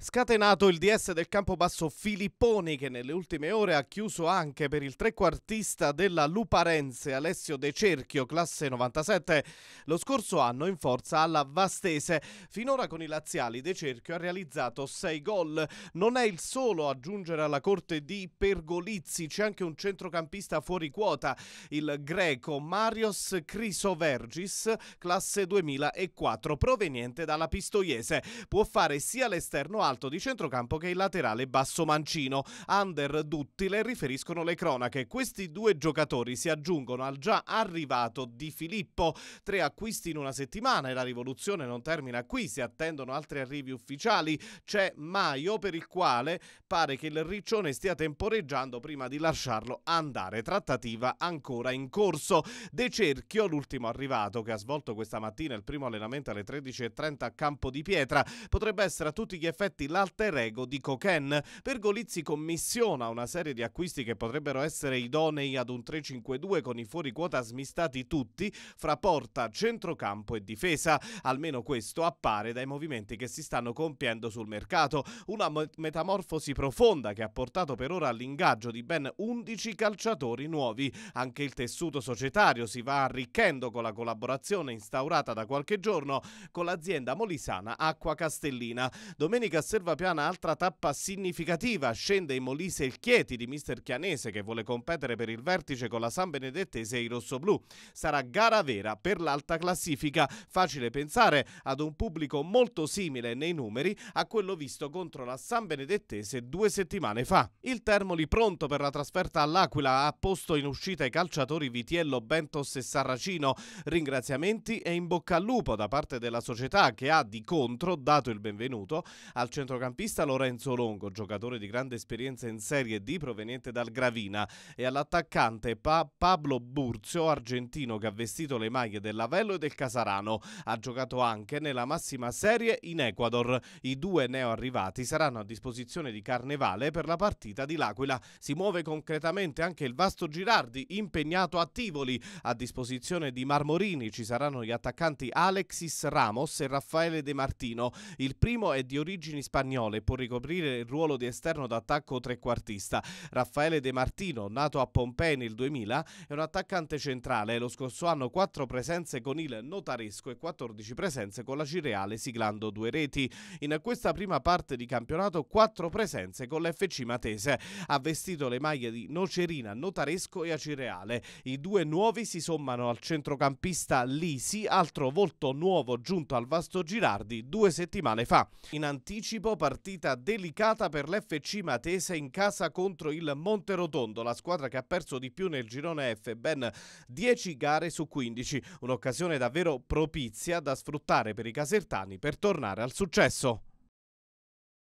Scatenato il DS del Campobasso Filipponi che nelle ultime ore ha chiuso anche per il trequartista della Luparense Alessio De Cerchio, classe 97, lo scorso anno in forza alla Vastese. Finora con i laziali De Cerchio ha realizzato 6 gol. Non è il solo a giungere alla corte di Pergolizzi, c'è anche un centrocampista fuori quota, il greco Marios Crisovergis, classe 2004, proveniente dalla Pistoiese. Può fare sia l'esterno alto di centrocampo che il laterale basso mancino. Under duttile riferiscono le cronache. Questi due giocatori si aggiungono al già arrivato Di Filippo. Tre acquisti in una settimana e la rivoluzione non termina qui, si attendono altri arrivi ufficiali. C'è Maio per il quale pare che il riccione stia temporeggiando prima di lasciarlo andare. Trattativa ancora in corso. De Cerchio, l'ultimo arrivato che ha svolto questa mattina il primo allenamento alle 13.30 a Campo di Pietra, potrebbe essere a tutti gli effetti effetti l'alter ego di Coquen. Pergolizzi commissiona una serie di acquisti che potrebbero essere idonei ad un 3-5-2 con i fuori quota smistati tutti fra porta, centrocampo e difesa. Almeno questo appare dai movimenti che si stanno compiendo sul mercato. Una metamorfosi profonda che ha portato per ora all'ingaggio di ben 11 calciatori nuovi. Anche il tessuto societario si va arricchendo con la collaborazione instaurata da qualche giorno con l'azienda molisana Acqua Castellina. Domenica Selvapiana altra tappa significativa, scende in Molise il Chieti di mister Chianese che vuole competere per il vertice con la San Benedettese e i rossoblù. Sarà gara vera per l'alta classifica, facile pensare ad un pubblico molto simile nei numeri a quello visto contro la San Benedettese due settimane fa. Il Termoli pronto per la trasferta all'Aquila ha posto in uscita i calciatori Vitiello, Bentos e Sarracino. Ringraziamenti e in bocca al lupo da parte della società che ha di contro dato il benvenuto al centrocampista Lorenzo Longo, giocatore di grande esperienza in Serie D proveniente dal Gravina, e all'attaccante pa Pablo Burzio, argentino che ha vestito le maglie dell'Avello e del Casarano. Ha giocato anche nella massima serie in Ecuador. I due neoarrivati saranno a disposizione di Carnevale per la partita di L'Aquila. Si muove concretamente anche il vasto Girardi, impegnato a Tivoli. A disposizione di Marmorini ci saranno gli attaccanti Alexis Ramos e Raffaele De Martino. Il primo è di origini spagnole spagnolo e può ricoprire il ruolo di esterno d'attacco trequartista. Raffaele De Martino, nato a Pompei nel 2000, è un attaccante centrale. Lo scorso anno 4 presenze con il Notaresco e 14 presenze con la Cireale, siglando due reti. In questa prima parte di campionato 4 presenze con l'FC Matese. Ha vestito le maglie di Nocerina, Notaresco e Acireale. I due nuovi si sommano al centrocampista Lisi, altro volto nuovo giunto al Vasto Girardi due settimane fa. In anticipo anticipo, partita delicata per l'FC Matese in casa contro il Monterotondo, la squadra che ha perso di più nel girone F, ben 10 gare su 15, un'occasione davvero propizia da sfruttare per i casertani per tornare al successo.